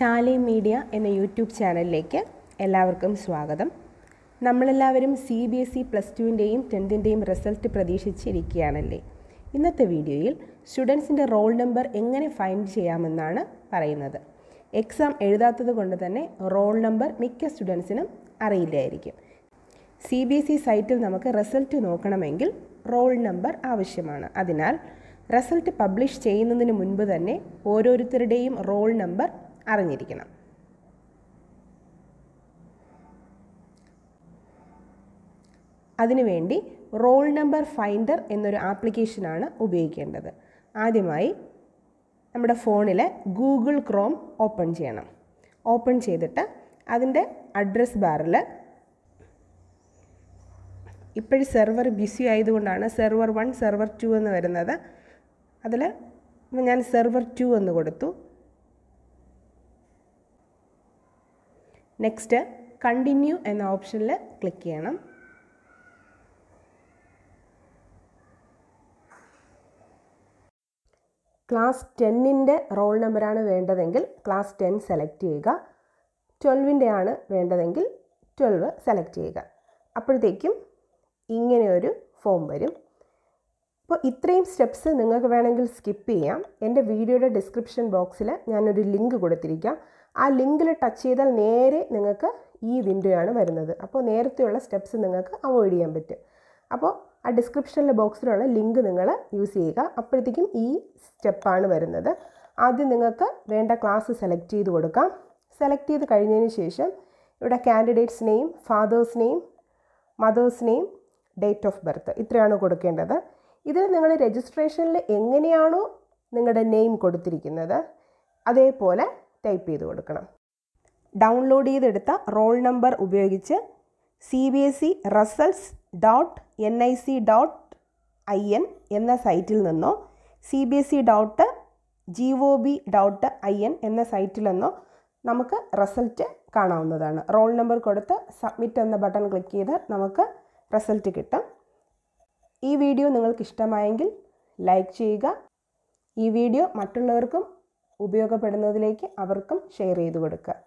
ശാലി media എന്ന YouTube ചാനലിലേക്ക് എല്ലാവർക്കും സ്വാഗതം നമ്മളെല്ലാവരും C B S E plus ടുവിൻ്റെയും ടെൻത്തിൻ്റെയും റിസൾട്ട് പ്രതീക്ഷിച്ചിരിക്കുകയാണല്ലേ ഇന്നത്തെ വീഡിയോയിൽ സ്റ്റുഡൻസിൻ്റെ റോൾ നമ്പർ എങ്ങനെ ഫൈൻഡ് ചെയ്യാമെന്നാണ് പറയുന്നത് എക്സാം എഴുതാത്തത് കൊണ്ട് തന്നെ റോൾ നമ്പർ മിക്ക സ്റ്റുഡൻസിനും അറിയില്ലായിരിക്കും സി ബി എസ് ഇ സൈറ്റിൽ നമുക്ക് റിസൾട്ട് നോക്കണമെങ്കിൽ റോൾ നമ്പർ ആവശ്യമാണ് അതിനാൽ റിസൾട്ട് പബ്ലിഷ് ചെയ്യുന്നതിന് മുൻപ് തന്നെ ഓരോരുത്തരുടെയും റോൾ നമ്പർ അറിഞ്ഞിരിക്കണം അതിനുവേണ്ടി റോൾ നമ്പർ ഫൈൻഡർ എന്നൊരു ആപ്ലിക്കേഷനാണ് ഉപയോഗിക്കേണ്ടത് ആദ്യമായി നമ്മുടെ ഫോണിൽ ഗൂഗിൾ ക്രോം ഓപ്പൺ ചെയ്യണം ഓപ്പൺ ചെയ്തിട്ട് അതിൻ്റെ അഡ്രസ് ബാറിൽ ഇപ്പോഴും സെർവർ ബിസി ആയതുകൊണ്ടാണ് സെർവർ വൺ സെർവർ ടു എന്ന് വരുന്നത് അതിൽ ഞാൻ സെർവർ ടു എന്ന് കൊടുത്തു നെക്സ്റ്റ് കണ്ടിന്യൂ എന്ന ഓപ്ഷനിൽ ക്ലിക്ക് ചെയ്യണം ക്ലാസ് ടെന്നിൻ്റെ റോൾ നമ്പറാണ് വേണ്ടതെങ്കിൽ ക്ലാസ് ടെൻ സെലക്ട് ചെയ്യുക ട്വൽവിൻ്റെ ആണ് വേണ്ടതെങ്കിൽ ട്വൽവ് സെലക്ട് ചെയ്യുക അപ്പോഴത്തേക്കും ഇങ്ങനെ ഒരു ഫോം വരും അപ്പോൾ ഇത്രയും സ്റ്റെപ്സ് നിങ്ങൾക്ക് വേണമെങ്കിൽ സ്കിപ്പ് ചെയ്യാം എൻ്റെ വീഡിയോയുടെ ഡിസ്ക്രിപ്ഷൻ ബോക്സിൽ ഞാനൊരു ലിങ്ക് കൊടുത്തിരിക്കാം ആ ലിങ്കിൽ ടച്ച് ചെയ്താൽ നേരെ നിങ്ങൾക്ക് ഈ വിൻഡോ ആണ് വരുന്നത് അപ്പോൾ നേരത്തെയുള്ള സ്റ്റെപ്സ് നിങ്ങൾക്ക് അവോയ്ഡ് ചെയ്യാൻ പറ്റും അപ്പോൾ ആ ഡിസ്ക്രിപ്ഷനിലെ ബോക്സിലുള്ള ലിങ്ക് നിങ്ങൾ യൂസ് ചെയ്യുക അപ്പോഴത്തേക്കും ഈ സ്റ്റെപ്പാണ് വരുന്നത് ആദ്യം നിങ്ങൾക്ക് വേണ്ട ക്ലാസ് സെലക്ട് ചെയ്ത് കൊടുക്കാം സെലക്ട് ചെയ്ത് കഴിഞ്ഞതിന് ശേഷം ഇവിടെ candidate's name father's name mother's name date of birth ഇത്രയാണ് കൊടുക്കേണ്ടത് ഇതിൽ നിങ്ങൾ രജിസ്ട്രേഷനിൽ എങ്ങനെയാണോ നിങ്ങളുടെ നെയിം കൊടുത്തിരിക്കുന്നത് അതേപോലെ ടൈപ്പ് ചെയ്ത് കൊടുക്കണം ഡൗൺലോഡ് ചെയ്തെടുത്ത റോൾ നമ്പർ ഉപയോഗിച്ച് C B S E results dot N I C dot I N എന്ന സൈറ്റിൽ നിന്നോ C B S E dot G O B dot I N എന്ന സൈറ്റിൽ നിന്നോ നമുക്ക് റിസൾട്ട് കാണാവുന്നതാണ് റോൾ നമ്പർ കൊടുത്ത് സബ്മിറ്റ് എന്ന ബട്ടൺ ക്ലിക്ക് ചെയ്താൽ നമുക്ക് റിസൾട്ട് കിട്ടും ഈ വീഡിയോ നിങ്ങൾക്ക് ഇഷ്ടമായെങ്കിൽ ലൈക്ക് ചെയ്യുക ഈ വീഡിയോ മറ്റുള്ളവർക്കും ഉപയോഗപ്പെടുന്നതിലേക്ക് അവർക്കും ഷെയർ ചെയ്ത് കൊടുക്കുക